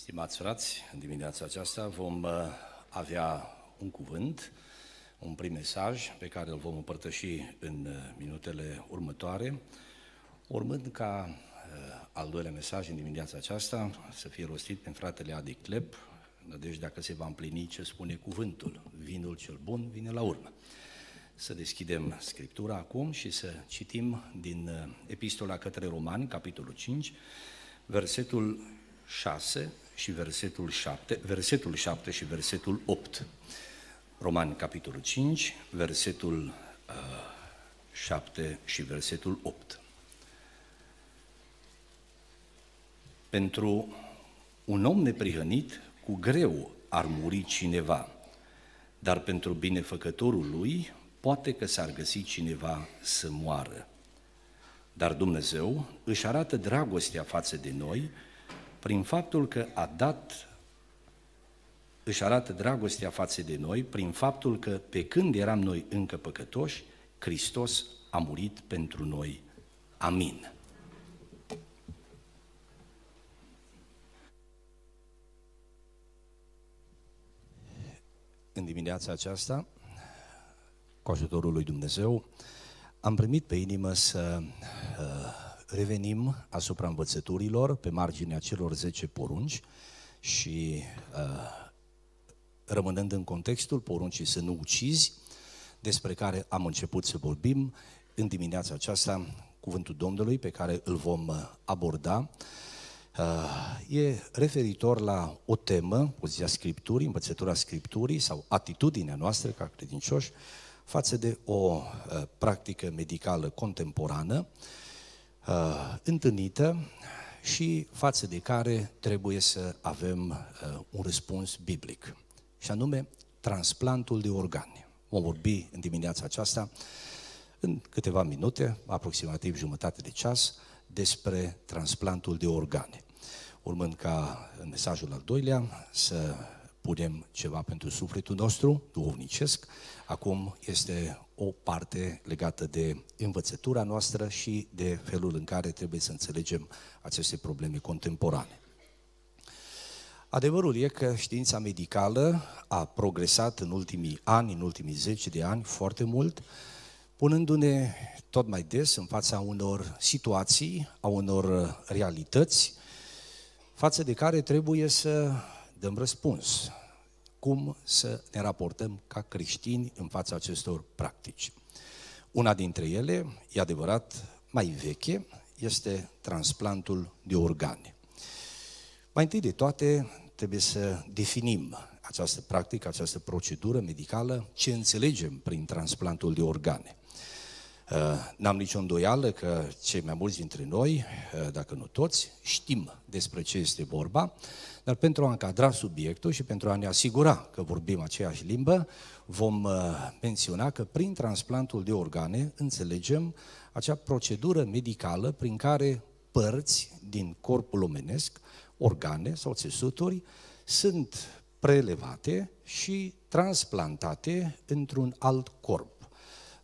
Stimați frați, în dimineața aceasta vom uh, avea un cuvânt, un prim mesaj pe care îl vom împărtăși în uh, minutele următoare, urmând ca uh, al doilea mesaj în dimineața aceasta să fie rostit în fratele Adi Clep, deci dacă se va împlini ce spune cuvântul, vinul cel bun vine la urmă. Să deschidem Scriptura acum și să citim din Epistola către Romani, capitolul 5, versetul 6 și versetul 7, versetul 7 și versetul 8. Romani, capitolul 5, versetul uh, 7 și versetul 8. Pentru un om neprihănit, cu greu ar muri cineva, dar pentru binefăcătorul lui, poate că s-ar găsi cineva să moară. Dar Dumnezeu își arată dragostea față de noi – prin faptul că a dat, își arată dragostea față de noi, prin faptul că pe când eram noi încă păcătoși, Hristos a murit pentru noi. Amin. În dimineața aceasta, cu ajutorul lui Dumnezeu, am primit pe inimă să uh, revenim asupra învățăturilor pe marginea celor 10 porunci și uh, rămânând în contextul poruncii să nu ucizi, despre care am început să vorbim în dimineața aceasta, cuvântul Domnului pe care îl vom uh, aborda, uh, e referitor la o temă, poziția Scripturii, învățătura Scripturii sau atitudinea noastră ca credincioși față de o uh, practică medicală contemporană, uh, uh, întâlnită și față de care trebuie să avem uh, un răspuns biblic, și anume transplantul de organe. Vom vorbi în dimineața aceasta, în câteva minute, aproximativ jumătate de ceas, despre transplantul de organe urmând ca în mesajul al doilea să punem ceva pentru sufletul nostru, duhovnicesc. Acum este o parte legată de învățătura noastră și de felul în care trebuie să înțelegem aceste probleme contemporane. Adevărul e că știința medicală a progresat în ultimii ani, în ultimii zeci de ani, foarte mult, punându-ne tot mai des în fața unor situații, a unor realități, față de care trebuie să dăm răspuns. Cum să ne raportăm ca creștini în fața acestor practici? Una dintre ele, e adevărat, mai veche, este transplantul de organe. Mai întâi de toate, trebuie să definim această practică, această procedură medicală, ce înțelegem prin transplantul de organe. Uh, n-am nicio îndoială că cei mai mulți dintre noi, uh, dacă nu toți, știm despre ce este vorba, dar pentru a încadra subiectul și pentru a ne asigura că vorbim aceeași limbă, vom uh, menționa că prin transplantul de organe înțelegem acea procedură medicală prin care părți din corpul omenesc, organe sau țesuturi, sunt prelevate și transplantate într-un alt corp.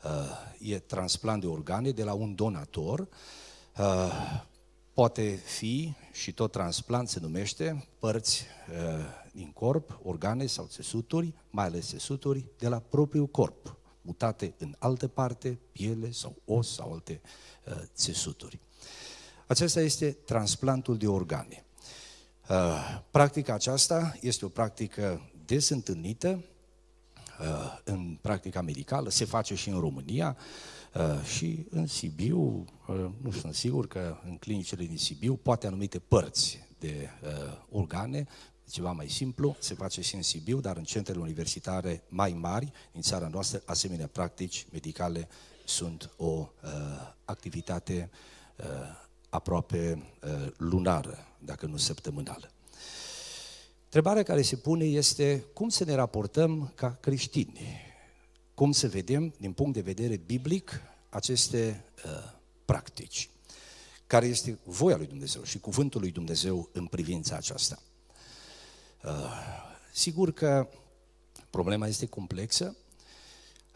Uh, e transplant de organe de la un donator. Uh, poate fi și tot transplant se numește părți uh, din corp, organe sau țesuturi, mai ales țesuturi, de la propriul corp, mutate în altă parte, piele sau os sau alte țesuturi. Acesta este transplantul de organe. Practica aceasta este o practică des întâlnită Uh, în practica medicală, se face și în România uh, și în Sibiu, uh, nu sunt sigur că în clinicile din Sibiu, poate anumite părți de organe, ceva mai simplu, se face și în Sibiu, dar în centrele universitare mai mari din țara noastră, asemenea practici medicale sunt o activitate aproape lunară, dacă nu săptămânală. Întrebarea care se pune este cum să ne raportăm ca creștini? Cum să vedem, din punct de vedere biblic, aceste uh, practici? Care este voia lui Dumnezeu și cuvântul lui Dumnezeu în privința aceasta? Uh, sigur că problema este complexă,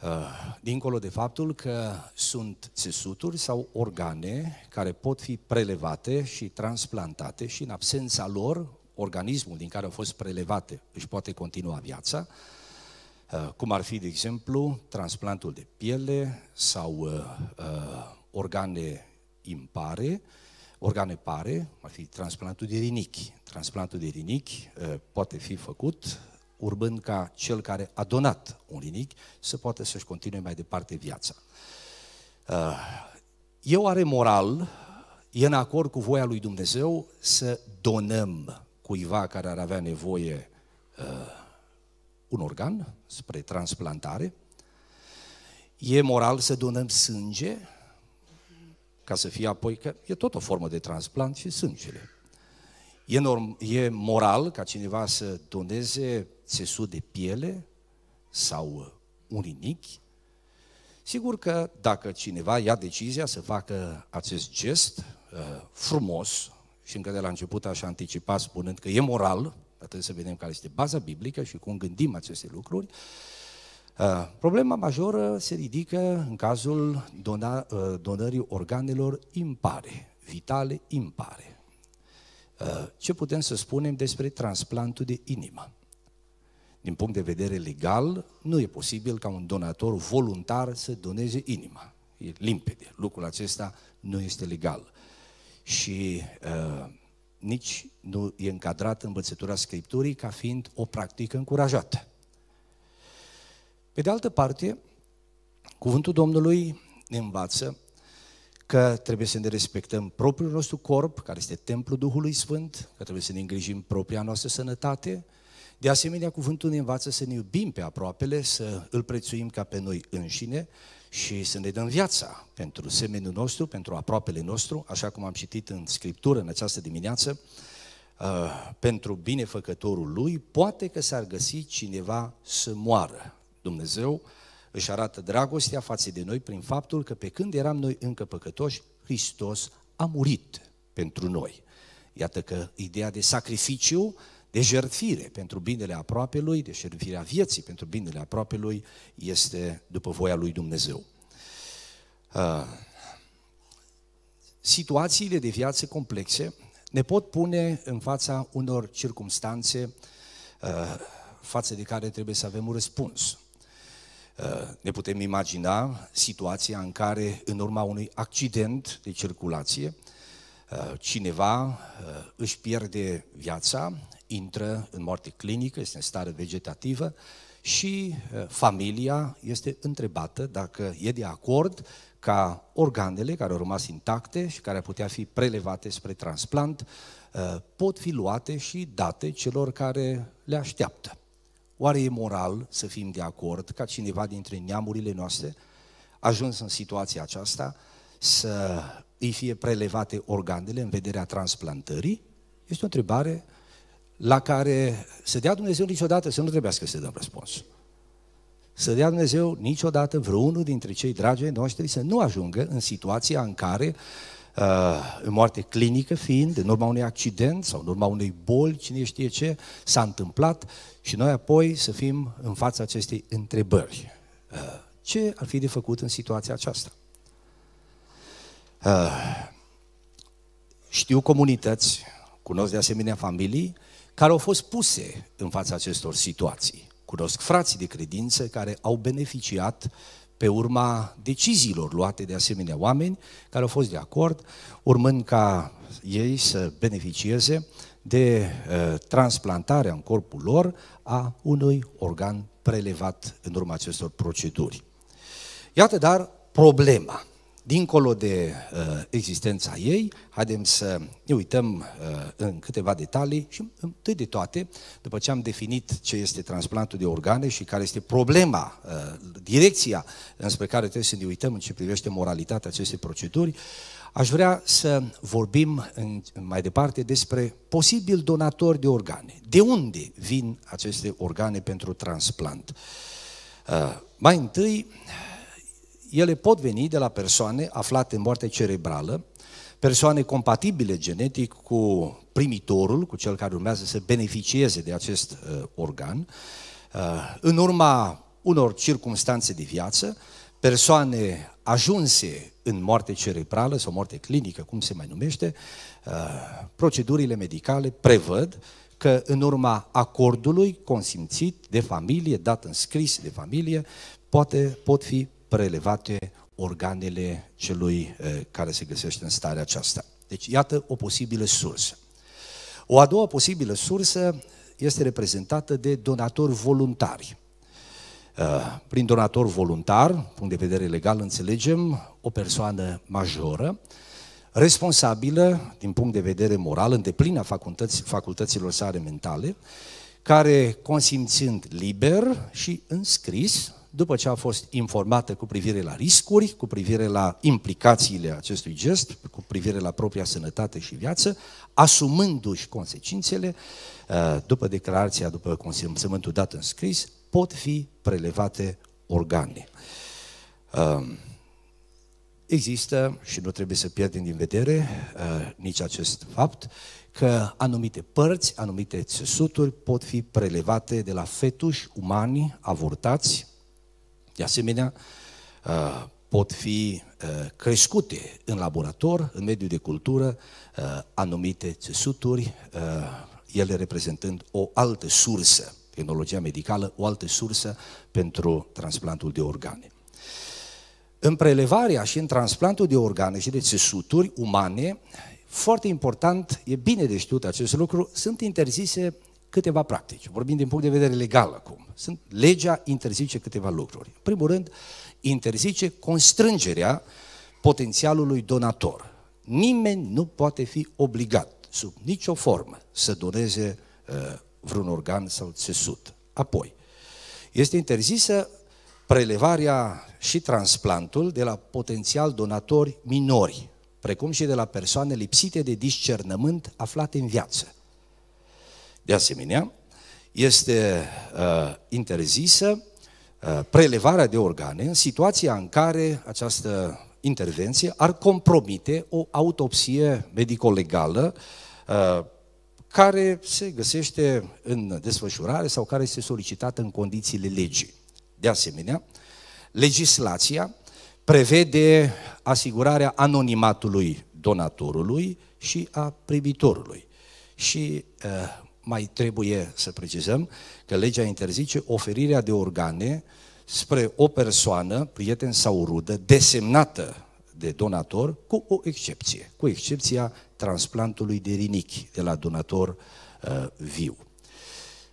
uh, dincolo de faptul că sunt țesuturi sau organe care pot fi prelevate și transplantate și în absența lor organismul din care au fost prelevate își poate continua viața, uh, cum ar fi, de exemplu, transplantul de piele sau uh, uh, organe impare, organe pare, ar fi transplantul de rinichi. Transplantul de rinichi uh, poate fi făcut urmând ca cel care a donat un rinic, să poată să-și continue mai departe viața. Uh, Eu are moral, e în acord cu voia lui Dumnezeu să donăm cuiva care ar avea nevoie uh, un organ spre transplantare. E moral să donăm sânge ca să fie apoi, că e tot o formă de transplant și sângele. E, norm, e moral ca cineva să doneze țesut de piele sau un rinichi. Sigur că dacă cineva ia decizia să facă acest gest uh, frumos, și încă de la început aș anticipa spunând că e moral, dar trebuie să vedem care este baza biblică și cum gândim aceste lucruri, uh, problema majoră se ridică în cazul uh, donării organelor impare, vitale impare. Uh, ce putem să spunem despre transplantul de inimă? Din punct de vedere legal, nu e posibil ca un donator voluntar să doneze inima. E limpede. Lucrul acesta nu este legal. Uh, și uh, nici nu e încadrat învățătura Scripturii ca fiind o practică încurajată. Pe de altă parte, cuvântul Domnului ne învață că trebuie să ne respectăm propriul nostru corp, care este templul Duhului Sfânt, că trebuie să ne îngrijim propria noastră sănătate. De asemenea, cuvântul ne învață să ne iubim pe aproapele, să îl prețuim ca pe noi înșine și să ne dăm viața pentru semenul nostru, pentru aproapele nostru, așa cum am citit în Scriptură în această dimineață, uh, pentru binefăcătorul lui, poate că s-ar găsi cineva să moară. Dumnezeu își arată dragostea față de noi prin faptul că pe când eram noi încă păcătoși, Hristos a murit pentru noi. Iată că ideea de sacrificiu de jertfire pentru binele lui, de jertfirea vieții pentru binele lui, este după voia lui Dumnezeu. Uh, situațiile de viață complexe ne pot pune în fața unor circumstanțe uh, față de care trebuie să avem un răspuns. Ah, ne putem imagina situația în care, în urma unui accident de circulație, Eh, cineva eh, își pierde viața, intră în moarte clinică, este în stare vegetativă și eh, familia este întrebată dacă e de acord ca organele care au rămas intacte și care ar putea fi prelevate spre transplant pot fi luate și date celor care le așteaptă. Oare e moral să fim de acord ca cineva dintre neamurile noastre ajuns în situația aceasta să îi fie prelevate organele în vederea transplantării, este o întrebare la care să dea Dumnezeu niciodată, să nu trebuiască să dăm răspuns. Să dea Dumnezeu niciodată vreunul dintre cei dragi noștri să nu ajungă în situația în care, uh, în moarte clinică fiind, în urma unui accident sau în urma unei boli, cine știe ce, s-a întâmplat și noi apoi să fim în fața acestei întrebări. Uh, ce ar fi de făcut în situația aceasta? Uh, știu comunități, cunosc de asemenea familii, care au fost puse în fața acestor situații. Cunosc frații de credință care au beneficiat pe urma deciziilor luate de asemenea oameni care au fost de acord, urmând ca ei să beneficieze de uh, transplantarea în corpul lor a unui organ prelevat în urma acestor proceduri. Iată dar problema dincolo de uh, existența ei, haidem să ne uităm uh, în câteva detalii și întâi de toate, după ce am definit ce este transplantul de organe și care este problema, uh, direcția înspre care trebuie să ne uităm în ce privește moralitatea acestei proceduri, aș vrea să vorbim în, mai departe despre posibil donatori de organe. De unde vin aceste organe pentru transplant? Uh, mai întâi, ele pot veni de la persoane aflate în moarte cerebrală, persoane compatibile genetic cu primitorul, cu cel care urmează să beneficieze de acest uh, organ, uh, în urma unor circunstanțe de viață, persoane ajunse în moarte cerebrală sau moarte clinică, cum se mai numește, uh, procedurile medicale prevăd că în urma acordului consimțit de familie, dat în scris de familie, poate, pot fi prelevate organele celui eh, care se găsește în starea aceasta. Deci iată o posibilă sursă. O a doua posibilă sursă este reprezentată de donatori voluntari. Eh, prin donator voluntar, punct de vedere legal, înțelegem o persoană majoră, responsabilă din punct de vedere moral, în deplina facultăți, facultăților sale mentale, care, consimțind liber și înscris, după ce a fost informată cu privire la riscuri, cu privire la implicațiile acestui gest, cu privire la propria sănătate și viață, asumându-și consecințele, uh, după declarația, după consimțământul dat în scris, pot fi prelevate organe. Uh, există, și nu trebuie să pierdem din vedere uh, nici acest fapt, că anumite părți, anumite țesuturi pot fi prelevate de la fetuși umani avortați, de asemenea, uh, pot fi uh, crescute în laborator, în mediul de cultură, uh, anumite țesuturi, ele reprezentând o altă sursă, tehnologia medicală, o altă sursă pentru transplantul de organe. În prelevarea și în transplantul de organe și de țesuturi umane, foarte important, e bine de știut acest lucru, sunt interzise câteva practici. Vorbim din punct de vedere legal acum. Sunt, legea interzice câteva lucruri. În primul rând, interzice constrângerea potențialului donator. Nimeni nu poate fi obligat, sub nicio formă, să doneze uh, vreun organ sau țesut. Apoi, este interzisă prelevarea și transplantul de la potențial donatori minori, precum și de la persoane lipsite de discernământ aflate în viață de asemenea, este uh, interzisă uh, prelevarea de organe în situația în care această intervenție ar compromite o autopsie medico-legală uh, care se găsește în desfășurare sau care este solicitată în condițiile legii. De asemenea, legislația prevede asigurarea anonimatului donatorului și a primitorului. Și uh, mai trebuie să precizăm că legea interzice oferirea de organe spre o persoană, prieten sau rudă, desemnată de donator, cu o excepție, cu excepția transplantului de rinichi de la donator uh, viu.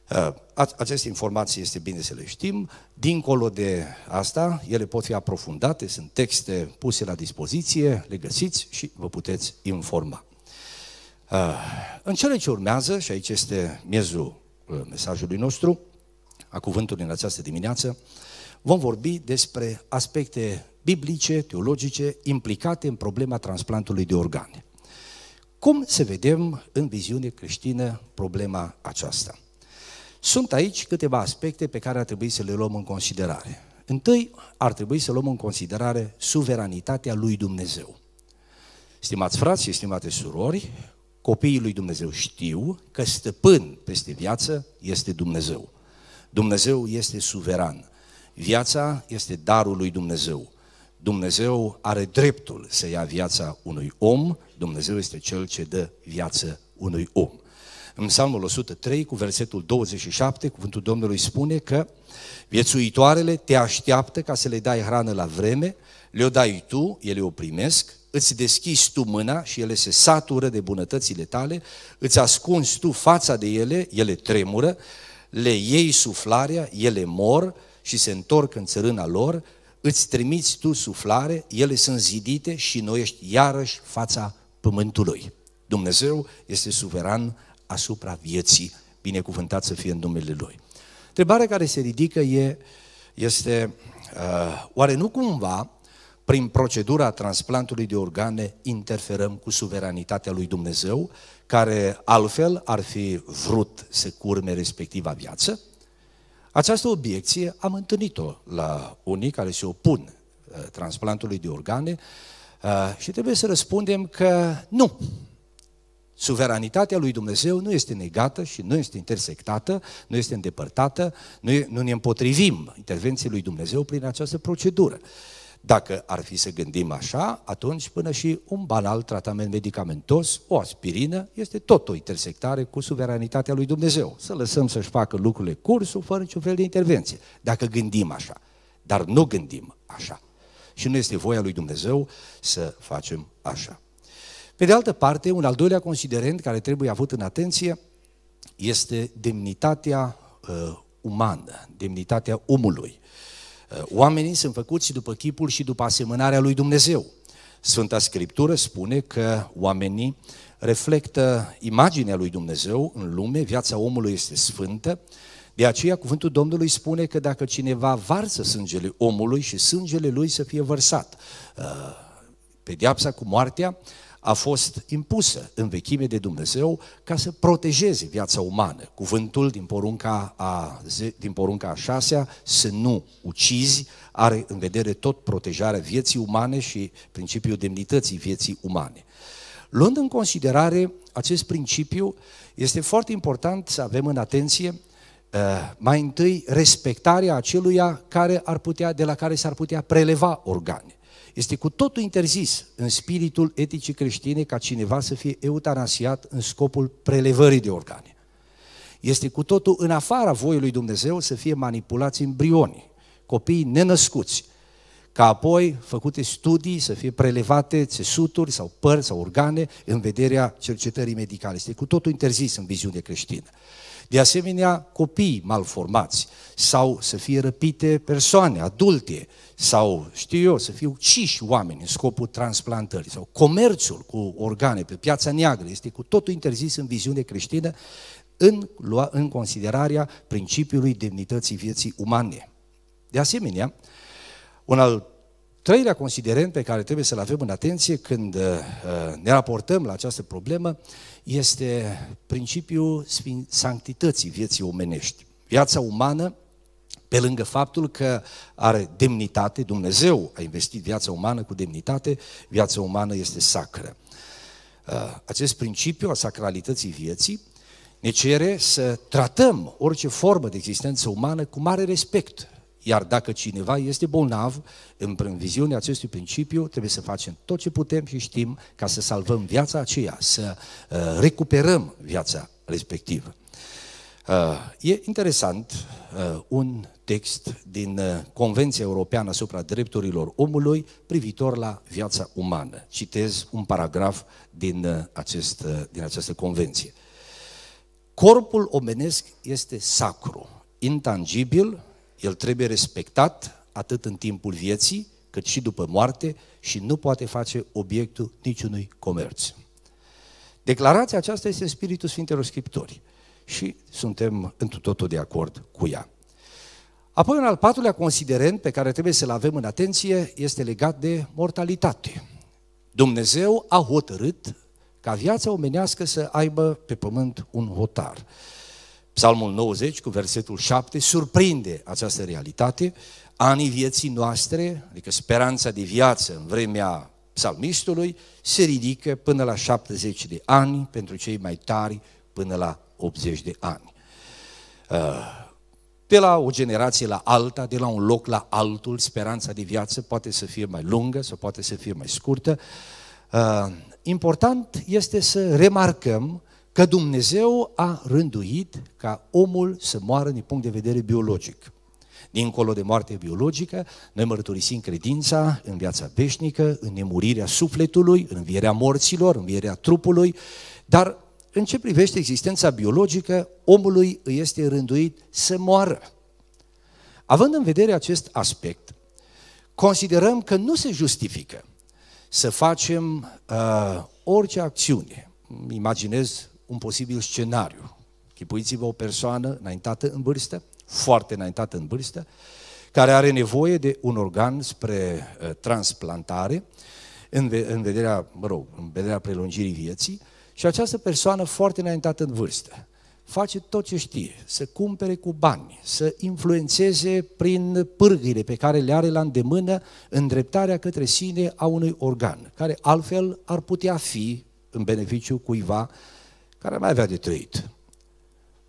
Uh, aceste informații este bine să le știm. Dincolo de asta, ele pot fi aprofundate, sunt texte puse la dispoziție, le găsiți și vă puteți informa. Ah, în cele ce urmează, și aici este miezul uh, mesajului nostru, a cuvântului în această dimineață, vom vorbi despre aspecte biblice, teologice, implicate în problema transplantului de organe. Cum să vedem în viziune creștină problema aceasta? Sunt aici câteva aspecte pe care ar trebui să le luăm în considerare. Întâi, ar trebui să luăm în considerare suveranitatea lui Dumnezeu. Stimați frați și stimate surori, copiii lui Dumnezeu știu că stăpân peste viață este Dumnezeu. Dumnezeu este suveran. Viața este darul lui Dumnezeu. Dumnezeu are dreptul să ia viața unui om, Dumnezeu este cel ce dă viață unui om. În Psalmul 103, cu versetul 27, cuvântul Domnului spune că viețuitoarele te așteaptă ca să le dai hrană la vreme, le-o dai tu, ele o primesc, îți deschizi tu mâna și ele se satură de bunătățile tale, îți ascunzi tu fața de ele, ele tremură, le iei suflarea, ele mor și se întorc în țărâna lor, îți trimiți tu suflare, ele sunt zidite și noi ești iarăși fața pământului. Dumnezeu este suveran asupra vieții, binecuvântat să fie în numele Lui. Întrebarea care se ridică e, este, uh, oare nu cumva prin procedura transplantului de organe interferăm cu suveranitatea lui Dumnezeu, care altfel ar fi vrut să curme respectiva viață. Această obiecție am întâlnit-o la unii care se opun uh, transplantului de organe uh, și trebuie să răspundem că nu, Suveranitatea lui Dumnezeu nu este negată și nu este intersectată, nu este îndepărtată, nu, ne împotrivim intervenției lui Dumnezeu prin această procedură. Dacă ar fi să gândim așa, atunci până și un banal tratament medicamentos, o aspirină, este tot o intersectare cu suveranitatea lui Dumnezeu. Să lăsăm să-și facă lucrurile cursul fără niciun fel de intervenție, dacă gândim așa. Dar nu gândim așa. Și nu este voia lui Dumnezeu să facem așa. Pe de altă parte, un al doilea considerent care trebuie avut în atenție este demnitatea uh, umană, demnitatea omului. Uh, Uh, oamenii sunt făcuți după chipul și după asemănarea lui Dumnezeu. Sfânta Scriptură spune că oamenii reflectă imaginea lui Dumnezeu în lume, viața omului este sfântă, de aceea cuvântul Domnului spune că dacă cineva varsă sângele omului și sângele lui să fie vărsat, uh, pediapsa cu moartea a fost impusă în vechime de Dumnezeu ca să protejeze viața umană. Cuvântul din porunca a, din porunca a șasea, să nu ucizi, are în vedere tot protejarea vieții umane și principiul demnității vieții umane. Luând în considerare acest principiu, este foarte important să avem în atenție uh, mai întâi respectarea aceluia care ar putea, de la care s-ar putea preleva organe. Este cu totul interzis în spiritul eticii creștine ca cineva să fie eutanasiat în scopul prelevării de organe. Este cu totul în afara voii lui Dumnezeu să fie manipulați embrioni, copii nenăscuți, ca apoi făcute studii să fie prelevate țesuturi sau părți sau organe în vederea cercetării medicale. Este cu totul interzis în viziune creștină. De asemenea, copii malformați sau să fie răpite persoane adulte sau, știu eu, să fie uciși oameni în scopul transplantării sau comerțul cu organe pe piața neagră este cu totul interzis în viziune creștină în, lua, în considerarea principiului demnității vieții umane. De asemenea, un al treilea considerent pe care trebuie să-l avem în atenție când uh, uh, ne raportăm la această problemă este principiul sanctității vieții omenești. Viața umană, pe lângă faptul că are demnitate, Dumnezeu a investit viața umană cu demnitate, viața umană este sacră. Uh, acest principiu a sacralității vieții ne cere să tratăm orice formă de existență umană cu mare respect, iar dacă cineva este bolnav, în previziunea acestui principiu, trebuie să facem tot ce putem și știm ca să salvăm viața aceea, să uh, recuperăm viața respectivă. Uh, e interesant uh, un text din uh, Convenția Europeană asupra drepturilor omului privitor la viața umană. Citez un paragraf din, uh, acest, uh, din această convenție. Corpul omenesc este sacru, intangibil, el trebuie respectat atât în timpul vieții, cât și după moarte și nu poate face obiectul niciunui comerț. Declarația aceasta este în spiritul Sfintelor Scripturi și suntem întru totul de acord cu ea. Apoi, un al patrulea considerent pe care trebuie să-l avem în atenție este legat de mortalitate. Dumnezeu a hotărât ca viața omenească să aibă pe pământ un hotar. Psalmul 90 cu versetul 7 surprinde această realitate. Anii vieții noastre, adică speranța de viață în vremea psalmistului, se ridică până la 70 de ani, pentru cei mai tari până la 80 de ani. Uh, de la o generație la alta, de la un loc la altul, speranța de viață poate să fie mai lungă sau poate să fie mai scurtă. Uh, important este să remarcăm că Dumnezeu a rânduit ca omul să moară din punct de vedere biologic. Dincolo de moarte biologică, noi mărturisim credința în viața veșnică, în nemurirea sufletului, în învierea morților, în învierea trupului, dar în ce privește existența biologică, omului îi este rânduit să moară. Având în vedere acest aspect, considerăm că nu se justifică să facem uh, orice acțiune. Imaginez un posibil scenariu. Chipuiți-vă o persoană înaintată în vârstă, foarte înaintată în vârstă, care are nevoie de un organ spre uh, transplantare în, ve- în, vederea, mă rog, în vederea prelungirii vieții și această persoană foarte înaintată în vârstă face tot ce știe, să cumpere cu bani, să influențeze prin pârghile pe care le are la îndemână îndreptarea către sine a unui organ, care altfel ar putea fi în beneficiu cuiva care mai avea de trăit.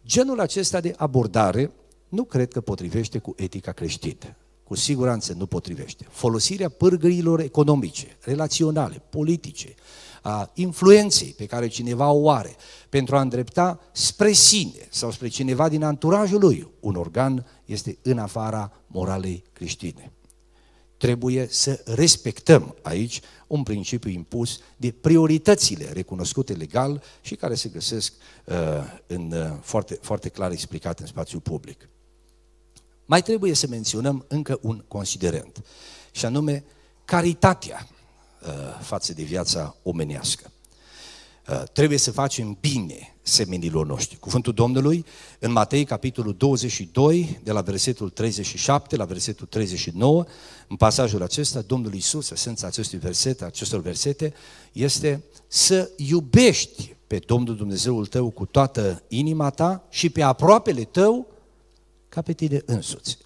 Genul acesta de abordare nu cred că potrivește cu etica creștină. Cu siguranță nu potrivește. Folosirea pârgăilor economice, relaționale, politice, a influenței pe care cineva o are pentru a îndrepta spre sine sau spre cineva din anturajul lui un organ este în afara moralei creștine trebuie să respectăm aici un principiu impus de prioritățile recunoscute legal și care se găsesc uh, în, uh, foarte, foarte clar explicat în spațiul public. Mai trebuie să menționăm încă un considerent, și anume caritatea uh, față de viața omenească. Uh, trebuie să facem bine seminilor noștri. Cuvântul Domnului în Matei, capitolul 22, de la versetul 37 la versetul 39, în pasajul acesta, Domnul Iisus, esența acestui verset, acestor versete, este să iubești pe Domnul Dumnezeul tău cu toată inima ta și pe aproapele tău ca pe tine însuți.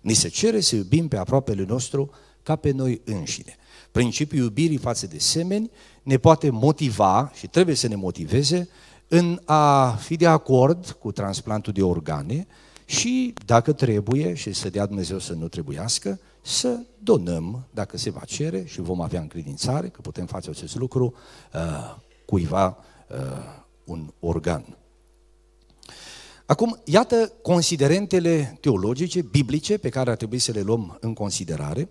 Ni se cere să iubim pe aproapele nostru ca pe noi înșine principiul iubirii față de semeni ne poate motiva și trebuie să ne motiveze în a fi de acord cu transplantul de organe și, dacă trebuie, și să dea Dumnezeu să nu trebuiască, să donăm, dacă se va cere și vom avea încredințare că putem face acest lucru, uh, cuiva uh, un organ. Acum, iată considerentele teologice, biblice, pe care ar trebui să le luăm în considerare.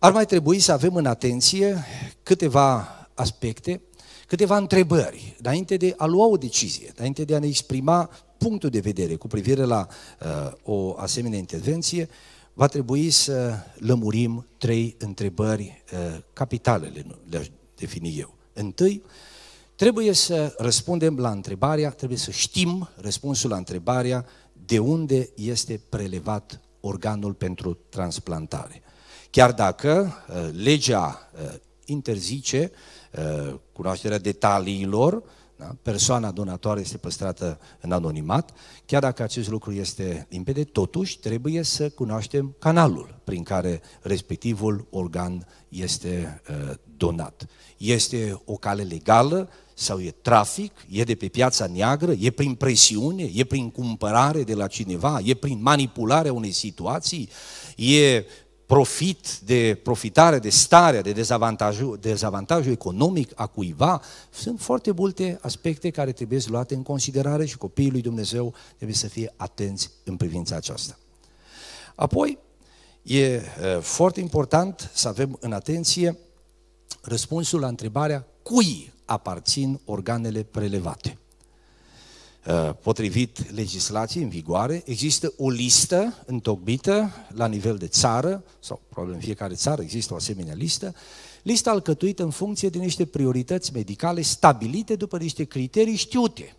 Ar mai trebui să avem în atenție câteva aspecte, câteva întrebări, înainte de a lua o decizie, înainte de a ne exprima punctul de vedere cu privire la uh, o asemenea intervenție, va trebui să lămurim trei întrebări uh, capitale, le-aș defini eu. Întâi, trebuie să răspundem la întrebarea, trebuie să știm răspunsul la întrebarea de unde este prelevat organul pentru transplantare. Chiar dacă uh, legea uh, interzice uh, cunoașterea detaliilor, da? persoana donatoare este păstrată în anonimat, chiar dacă acest lucru este limpede, totuși trebuie să cunoaștem canalul prin care respectivul organ este donat. Este o cale legală sau e trafic, e de pe piața neagră, e prin presiune, e prin cumpărare de la cineva, e prin manipularea unei situații, e profit, de profitare, de stare, de dezavantajul, dezavantajul economic a cuiva, sunt foarte multe aspecte care trebuie să luate în considerare și copiii lui Dumnezeu trebuie să fie atenți în privința aceasta. Apoi, e foarte important să avem în atenție răspunsul la întrebarea cui aparțin organele prelevate. Uh, potrivit legislației în vigoare, există o listă întocmită la nivel de țară, sau probabil în fiecare țară există o asemenea listă, lista alcătuită în funcție de niște priorități medicale stabilite după niște criterii știute.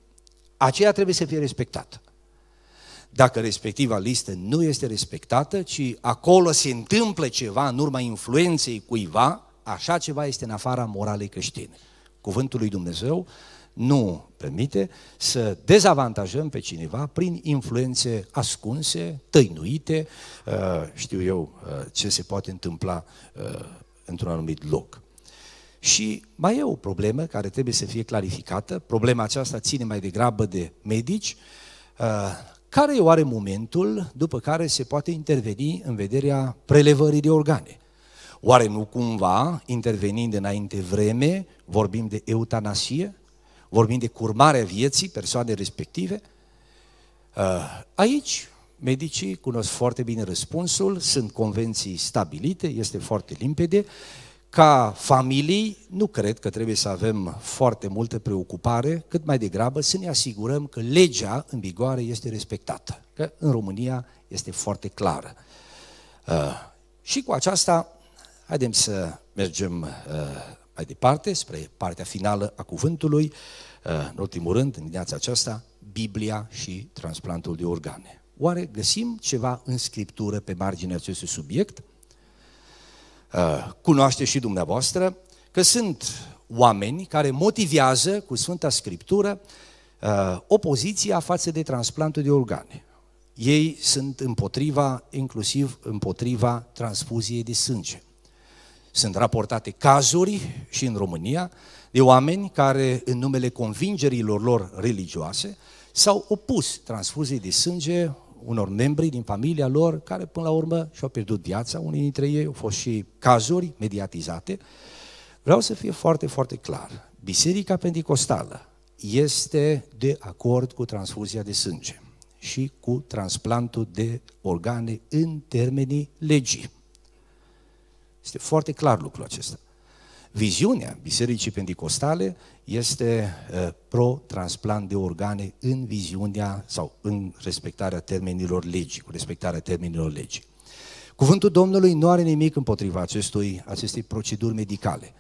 Aceea trebuie să fie respectată. Dacă respectiva listă nu este respectată, ci acolo se întâmplă ceva în urma influenței cuiva, așa ceva este în afara moralei creștine. Cuvântul lui Dumnezeu nu permite să dezavantajăm pe cineva prin influențe ascunse, tăinuite, uh, știu eu uh, ce se poate întâmpla uh, într-un anumit loc. Și mai e o problemă care trebuie să fie clarificată. Problema aceasta ține mai degrabă de medici. Care e oare momentul după care se poate interveni în vederea prelevării de organe? Oare nu cumva, intervenind înainte vreme, vorbim de eutanasie? vorbim de curmarea vieții persoanei respective. Uh, aici, medicii cunosc foarte bine răspunsul, sunt convenții stabilite, este foarte limpede. Ca familii, nu cred că trebuie să avem foarte multă preocupare, cât mai degrabă să ne asigurăm că legea în vigoare este respectată, că în România este foarte clară. Uh, și cu aceasta, haidem să mergem uh, mai departe, spre partea finală a cuvântului, uh, în ultimul rând, în dimineața aceasta, Biblia și transplantul de organe. Oare găsim ceva în Scriptură pe marginea acestui subiect? Uh, cunoaște și dumneavoastră că sunt oameni care motivează cu Sfânta Scriptură uh, opoziția față de transplantul de organe. Ei sunt împotriva, inclusiv împotriva transfuziei de sânge. Sunt raportate cazuri și în România de oameni care, în numele convingerilor lor religioase, s-au opus transfuziei de sânge unor membri din familia lor care până la urmă și-au pierdut viața, unii dintre ei au fost și cazuri mediatizate. Vreau să fie foarte, foarte clar. Biserica Pentecostală este de acord cu transfuzia de sânge și cu transplantul de organe în termenii legii. Este foarte clar lucrul acesta. Viziunea Bisericii Pentecostale este uh, pro-transplant de organe în viziunea sau în respectarea termenilor legii, cu respectarea termenilor legii. Cuvântul Domnului nu are nimic împotriva acestui, acestei proceduri medicale.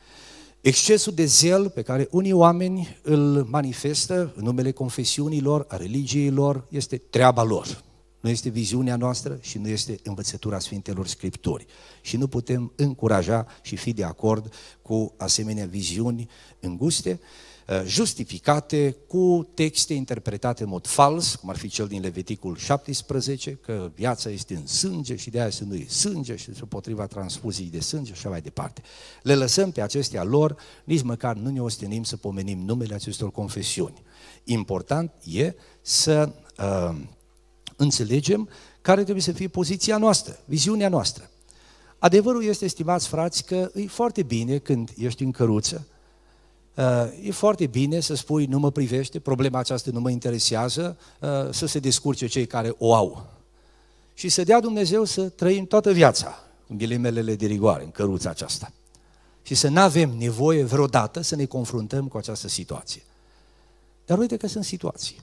Excesul de zel pe care unii oameni îl manifestă în numele confesiunilor, a religiei lor, este treaba lor nu este viziunea noastră și nu este învățătura Sfintelor Scripturi. Și nu putem încuraja și fi de acord cu asemenea viziuni înguste, eh, justificate cu texte interpretate în mod fals, cum ar fi cel din Leviticul 17, că viața este în sânge și de aia să nu e sânge și potriva transfuzii de sânge și așa mai departe. Le lăsăm pe acestea lor, nici măcar nu ne ostenim să pomenim numele acestor confesiuni. Important e să uh, înțelegem care trebuie să fie poziția noastră, viziunea noastră. Adevărul este, estimați frați, că e foarte bine când ești în căruță, uh, e foarte bine să spui nu mă privește, problema aceasta nu mă interesează, uh, să se descurce cei care o au. Și să dea Dumnezeu să trăim toată viața, în ghilimelele de rigoare, în căruța aceasta. Și să nu avem nevoie vreodată să ne confruntăm cu această situație. Dar uite că sunt situații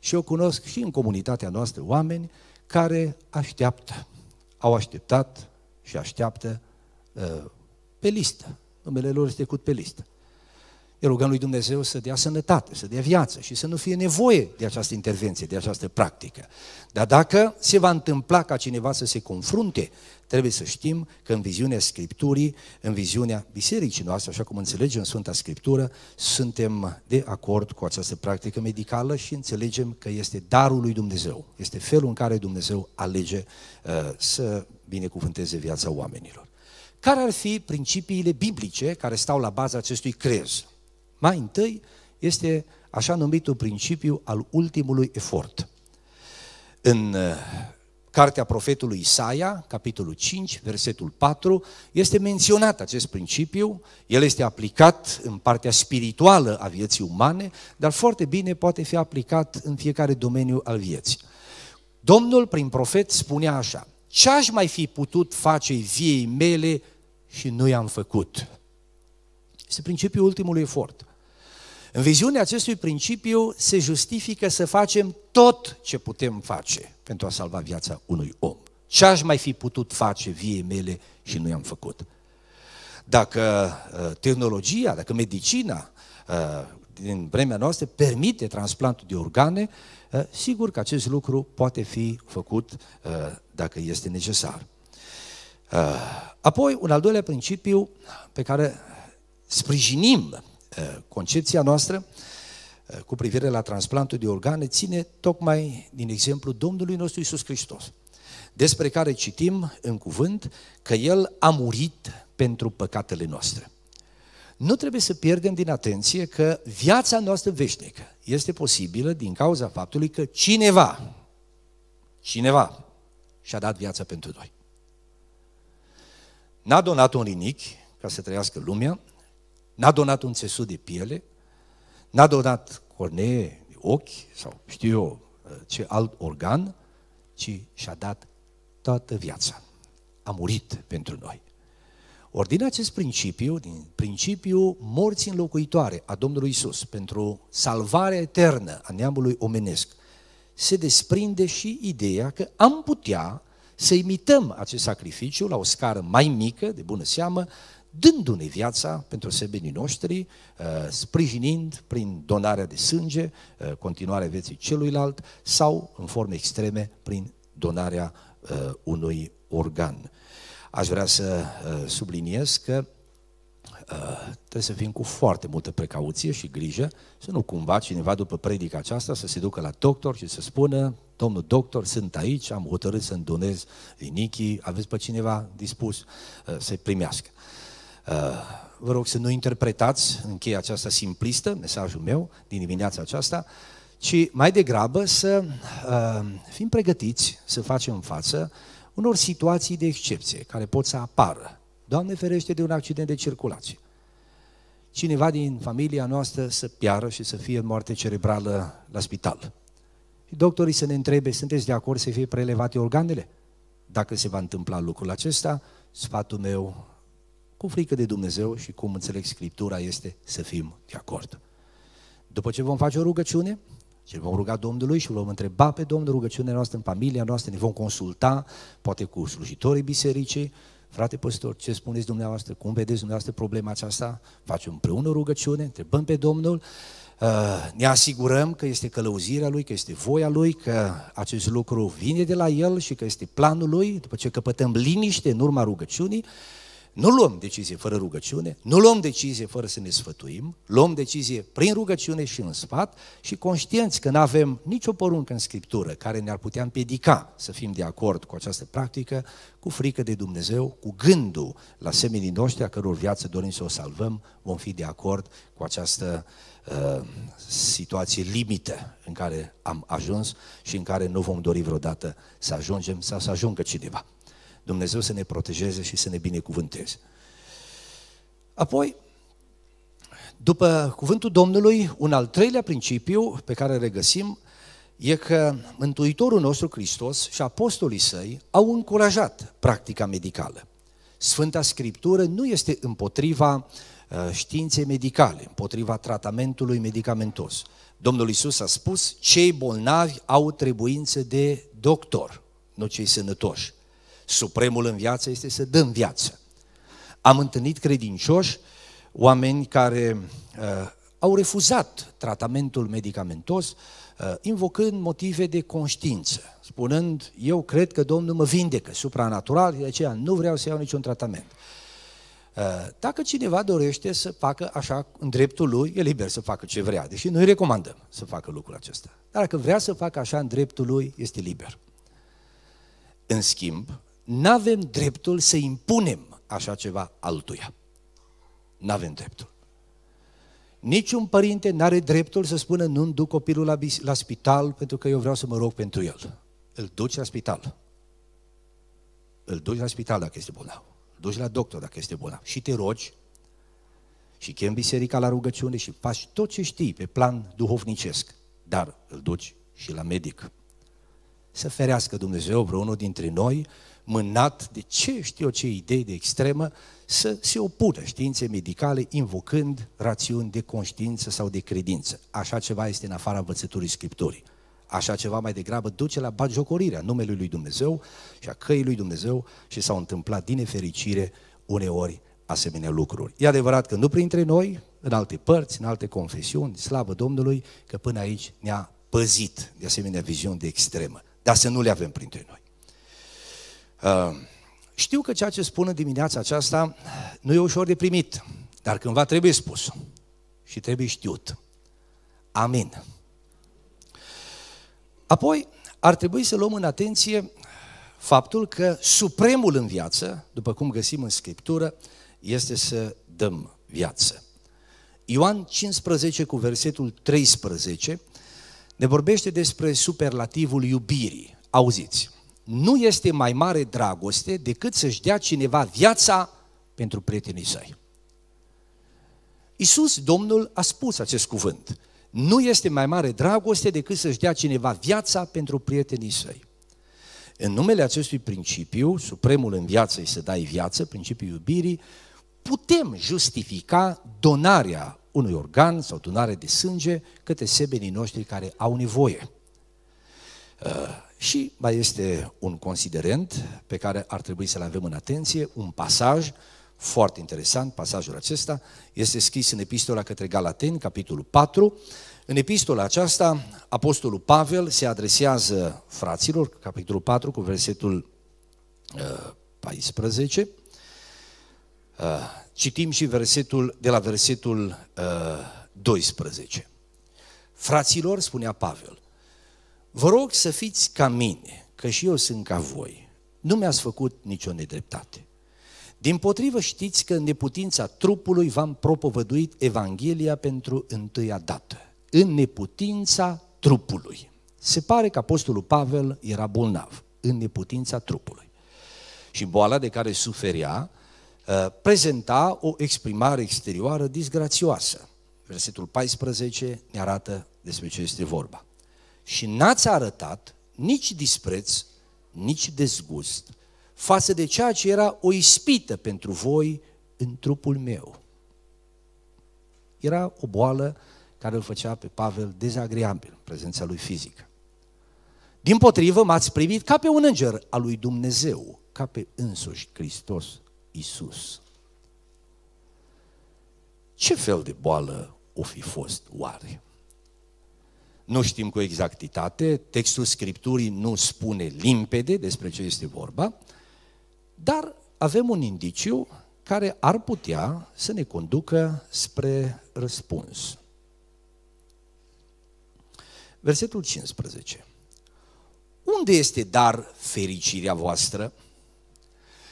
și eu cunosc și în comunitatea noastră oameni care așteaptă, au așteptat și așteaptă uh, pe listă. Numele lor este cut pe listă. Ne rugăm lui Dumnezeu să dea sănătate, să dea viață și să nu fie nevoie de această intervenție, de această practică. Dar dacă se va întâmpla ca cineva să se confrunte Trebuie să știm că în viziunea Scripturii, în viziunea bisericii noastre, așa cum înțelegem Sfânta Scriptură, suntem de acord cu această practică medicală și înțelegem că este darul lui Dumnezeu. Este felul în care Dumnezeu alege uh, să binecuvânteze viața oamenilor. Care ar fi principiile biblice care stau la baza acestui crez? Mai întâi este așa numitul principiu al ultimului efort. În uh, Cartea profetului Isaia, capitolul 5, versetul 4, este menționat acest principiu, el este aplicat în partea spirituală a vieții umane, dar foarte bine poate fi aplicat în fiecare domeniu al vieții. Domnul, prin profet, spunea așa, ce aș mai fi putut face viei mele și nu i-am făcut? Este principiul ultimului efort. În viziunea acestui principiu se justifică să facem tot ce putem face – pentru a salva viața unui om. Ce aș mai fi putut face vie mele și nu i-am făcut? Dacă uh, tehnologia, dacă medicina uh, din vremea noastră permite transplantul de organe, uh, sigur că acest lucru poate fi făcut dacă este necesar. Apoi, un al doilea principiu pe care sprijinim concepția noastră Eh, cu privire la transplantul de organe ține tocmai din exemplu Domnului nostru Isus Hristos, despre care citim în cuvânt că El a murit pentru păcatele noastre. Nu trebuie să pierdem din atenție că viața noastră veșnică este posibilă din cauza faptului că cineva, cineva și-a dat viața pentru noi. N-a donat un rinic ca să trăiască lumea, n-a donat un țesut de piele, N-a donat cornee, ochi sau știu eu uh, ce alt organ, ci și-a dat toată viața. A murit pentru noi. Ori din acest principiu, din principiul morții înlocuitoare a Domnului Isus pentru salvarea eternă a neamului omenesc, se desprinde și ideea că am putea să imităm acest sacrificiu la o scară mai mică, de bună seamă, dându-ne viața pentru sebenii noștri, uh, sprijinind prin donarea de sânge, uh, continuarea vieții celuilalt sau, în forme extreme, prin donarea uh, unui organ. Aș vrea să subliniez că trebuie să fim cu foarte multă precauție și grijă să nu cumva cineva după predica aceasta să se ducă la doctor și să spună domnul doctor, sunt aici, am hotărât să-mi donez linichii, aveți pe cineva dispus să-i primească. Uh, vă rog să nu interpretați, cheia aceasta simplistă, mesajul meu din dimineața aceasta, ci mai degrabă să uh, fim pregătiți să facem față unor situații de excepție care pot să apară. Doamne ferește de un accident de circulație. Cineva din familia noastră să piară și să fie moarte cerebrală la spital. Și doctorii să ne întrebe, sunteți de acord să fie prelevate organele? Dacă se va întâmpla lucrul acesta, sfatul meu cu frică de Dumnezeu și cum înțeleg Scriptura este să fim de acord. După ce vom face o rugăciune, ce vom ruga Domnului și vom întreba pe Domnul rugăciunea noastră în familia noastră, ne vom consulta, poate cu slujitorii bisericii, frate păstor, ce spuneți dumneavoastră, cum vedeți dumneavoastră problema aceasta, facem împreună o rugăciune, întrebăm pe Domnul, uh, ne asigurăm că este călăuzirea Lui, că este voia Lui, că acest lucru vine de la El și că este planul Lui, după ce căpătăm liniște în urma rugăciunii, nu luăm decizie fără rugăciune, nu luăm decizie fără să ne sfătuim, luăm decizie prin rugăciune și în sfat și conștienți că nu avem nicio poruncă în Scriptură care ne-ar putea împiedica să fim de acord cu această practică, cu frică de Dumnezeu, cu gândul la seminii noștri a căror viață dorim să o salvăm, vom fi de acord cu această uh, situație limită în care am ajuns și în care nu vom dori vreodată să ajungem sau să ajungă cineva. Dumnezeu să ne protejeze și să ne binecuvânteze. Apoi, după cuvântul Domnului, un al treilea principiu pe care îl regăsim e că Mântuitorul nostru Hristos și apostolii săi au încurajat practica medicală. Sfânta Scriptură nu este împotriva uh, științei medicale, împotriva tratamentului medicamentos. Domnul Isus a spus, cei bolnavi au trebuință de doctor, nu cei sănătoși supremul în viață este să dăm viață. Am întâlnit credincioși, oameni care uh, au refuzat tratamentul medicamentos, uh, invocând motive de conștiință, spunând, eu cred că Domnul mă vindecă supranatural, de aceea nu vreau să iau niciun tratament. Uh, dacă cineva dorește să facă așa în dreptul lui, e liber să facă ce vrea, deși noi recomandăm să facă lucrul acesta. Dar dacă vrea să facă așa în dreptul lui, este liber. În schimb, n-avem dreptul să impunem așa ceva altuia. N-avem dreptul. Niciun părinte n-are dreptul să spună nu-mi duc copilul la, la spital pentru că eu vreau să mă rog pentru el. Îl duci la spital. Îl duci la spital dacă este bolnav. Îl duci la doctor dacă este bolnav. Și te rogi și chem biserica la rugăciune și faci tot ce știi pe plan duhovnicesc. Dar îl duci și la medic. Să ferească Dumnezeu vreunul dintre noi mânat de ce știu eu ce idei de extremă să se opună științei medicale invocând rațiuni de conștiință sau de credință. Așa ceva este în afara învățăturii Scripturii. Așa ceva mai degrabă duce la bagiocorirea numelui lui Dumnezeu și a căii lui Dumnezeu și s-au întâmplat din nefericire uneori asemenea lucruri. E adevărat că nu printre noi, în alte părți, în alte confesiuni, slavă Domnului, că până aici ne-a păzit de asemenea viziuni de extremă. Dar să nu le avem printre noi. Uh, știu că ceea ce spun în dimineața aceasta nu e ușor de primit, dar cândva trebuie spus și trebuie știut. Amin. Apoi, ar trebui să luăm în atenție faptul că supremul în viață, după cum găsim în Scriptură, este să dăm viață. Ioan 15 cu versetul 13 ne vorbește despre superlativul iubirii. Auziți! nu este mai mare dragoste decât să-și dea cineva viața pentru prietenii săi. Iisus, Domnul, a spus acest cuvânt. Nu este mai mare dragoste decât să-și dea cineva viața pentru prietenii săi. În numele acestui principiu, supremul în viață este să dai viață, principiul iubirii, putem justifica donarea unui organ sau donare de sânge către sebenii noștri care au nevoie. Și mai este un considerent pe care ar trebui să-l avem în atenție, un pasaj foarte interesant, pasajul acesta este scris în epistola către Galateni, capitolul 4. În epistola aceasta, apostolul Pavel se adresează fraților, capitolul 4 cu versetul 14. Uh, uh, citim și versetul de la versetul 12. Uh, fraților, spunea Pavel, Vă rog să fiți ca mine, că și eu sunt ca voi. Nu mi-ați făcut nicio nedreptate. Din potrivă știți că în neputința trupului v-am propovăduit Evanghelia pentru întâia dată. În neputința trupului. Se pare că Apostolul Pavel era bolnav, în neputința trupului. Și boala de care suferea ă, prezenta o exprimare exterioară disgrațioasă. Versetul 14 ne arată despre ce este vorba și n-ați arătat nici dispreț, nici dezgust față de ceea ce era o ispită pentru voi în trupul meu. Era o boală care îl făcea pe Pavel dezagreabil în prezența lui fizică. Din potrivă, m-ați privit ca pe un înger al lui Dumnezeu, ca pe însuși Hristos Isus. Ce fel de boală o fi fost oare? nu știm cu exactitate, textul Scripturii nu spune limpede despre ce este vorba, dar avem un indiciu care ar putea să ne conducă spre răspuns. Versetul 15. Unde este dar fericirea voastră?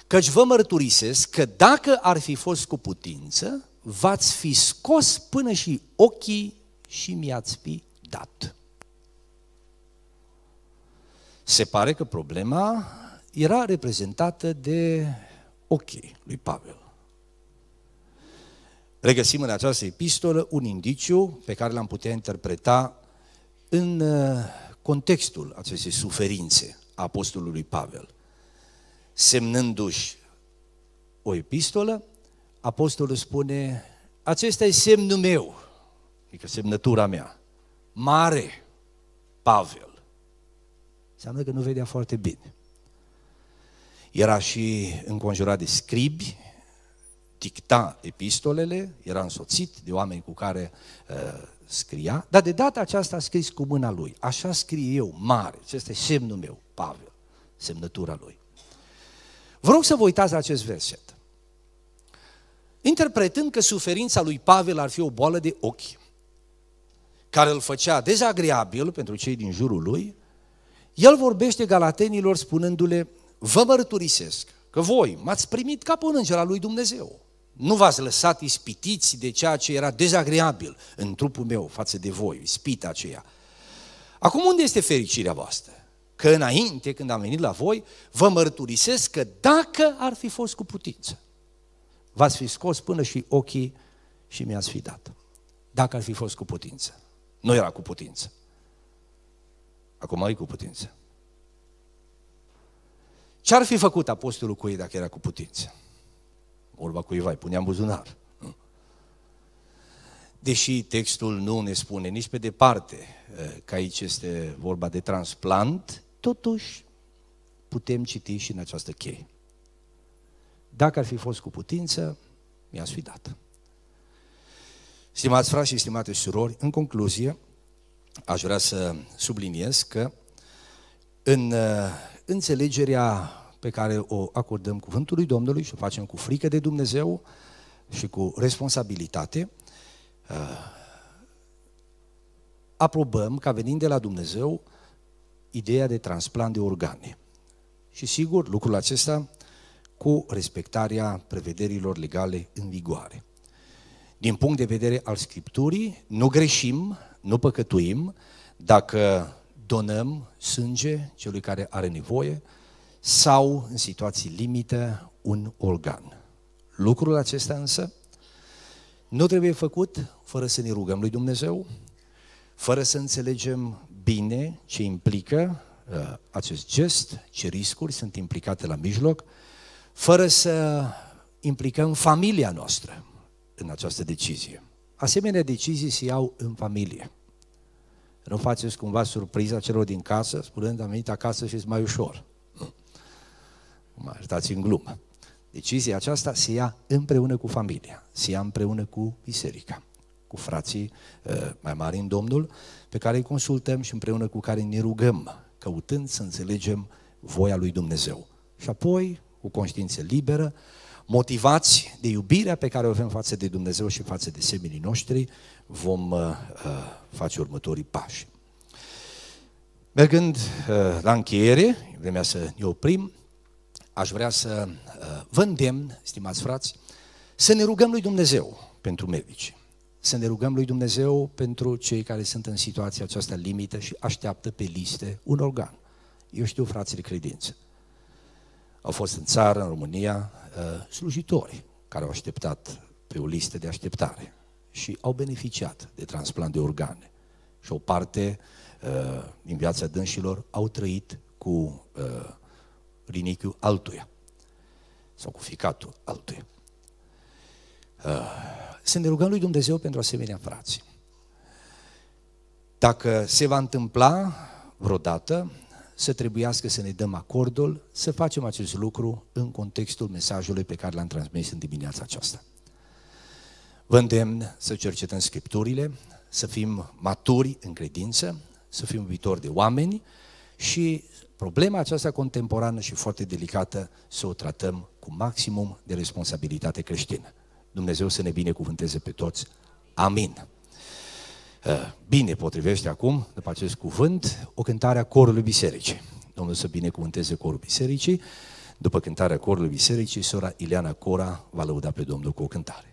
Căci vă mărturisesc că dacă ar fi fost cu putință, v-ați fi scos până și ochii și mi-ați fi dat. Se pare că problema era reprezentată de ochii lui Pavel. Regăsim în această epistolă un indiciu pe care l-am putea interpreta în uh, contextul acestei suferințe a apostolului Pavel. Semnându-și o epistolă, apostolul spune, acesta e semnul meu, adică semnătura mea mare Pavel. Înseamnă că nu vedea foarte bine. Era și înconjurat de scribi, dicta epistolele, era însoțit de oameni cu care uh, scria, dar de data aceasta a scris cu mâna lui. Așa scrie eu, mare, acesta e semnul meu, Pavel, semnătura lui. Vă rog să vă uitați la acest verset. Interpretând că suferința lui Pavel ar fi o boală de ochi, care îl făcea dezagreabil pentru cei din jurul lui, el vorbește galatenilor spunându-le, vă mărturisesc că voi m-ați primit ca pe un înger al lui Dumnezeu. Nu v-ați lăsat ispitiți de ceea ce era dezagreabil în trupul meu față de voi, ispita aceea. Acum unde este fericirea voastră? Că înainte, când am venit la voi, vă mărturisesc că dacă ar fi fost cu putință, v-ați fi scos până și ochii și mi-ați fi dat. Dacă ar fi fost cu putință. Nu era cu putință. Acum e cu putință. Ce ar fi făcut apostolul cu ei dacă era cu putință? Urba cuiva, îi punea buzunar. Deși textul nu ne spune nici pe departe că aici este vorba de transplant, totuși putem citi și în această cheie. Dacă ar fi fost cu putință, mi-a sfidat. dat. Stimați frați și stimate surori, în concluzie, aș vrea să subliniez că în uh, înțelegerea pe care o acordăm cuvântului Domnului și o facem cu frică de Dumnezeu și cu responsabilitate, uh, aprobăm ca venind de la Dumnezeu ideea de transplant de organe. Și sigur, lucrul acesta cu respectarea prevederilor legale în vigoare din punct de vedere al Scripturii, nu greșim, nu păcătuim dacă donăm sânge celui care are nevoie sau, în situații limită, un organ. Lucrul acesta însă nu trebuie făcut fără să ne rugăm lui Dumnezeu, fără să înțelegem bine ce implică uh, acest gest, ce riscuri sunt implicate la mijloc, fără să implicăm familia noastră, în această decizie. Asemenea decizii se iau în familie. Nu faceți cumva surpriza celor din casă, spunând am venit acasă și mai ușor. Nu. Mă iertați în glumă. Decizia aceasta se ia împreună cu familia, se ia împreună cu biserica, cu frații ă, mai mari în Domnul, pe care îi consultăm și împreună cu care ne rugăm, căutând să înțelegem voia lui Dumnezeu. Și apoi, cu conștiință liberă, motivați de iubirea pe care o avem față de Dumnezeu și față de seminii noștri, vom uh, uh face următorii pași. Mergând uh, la încheiere, vremea să ne oprim, aș vrea să uh, vă îndemn, stimați frați, să ne rugăm lui Dumnezeu pentru medici, să ne rugăm lui Dumnezeu pentru cei care sunt în situația aceasta limită și așteaptă pe liste un organ. Eu știu, frații de credință, au fost în țară, în România, uh, slujitori care au așteptat pe o listă de așteptare și au beneficiat de transplant de organe. Și o parte uh, din viața dânșilor au trăit cu uh, rinichiul altuia sau cu ficatul altuia. Să ne rugăm lui Dumnezeu pentru asemenea frații, Dacă se va întâmpla vreodată să trebuiască să ne dăm acordul să facem acest lucru în contextul mesajului pe care l-am transmis în dimineața aceasta. Vă îndemn să cercetăm Scripturile, să fim maturi în credință, să fim viitori de oameni și problema aceasta contemporană și foarte delicată să o tratăm cu maximum de responsabilitate creștină. Dumnezeu să ne binecuvânteze pe toți. Amin. Eh, bine potrivește acum, după acest cuvânt, o cântare a corului bisericii. Domnul să binecuvânteze corul bisericii. După cântarea corului bisericii, sora Ileana Cora va lăuda pe Domnul cu o cântare.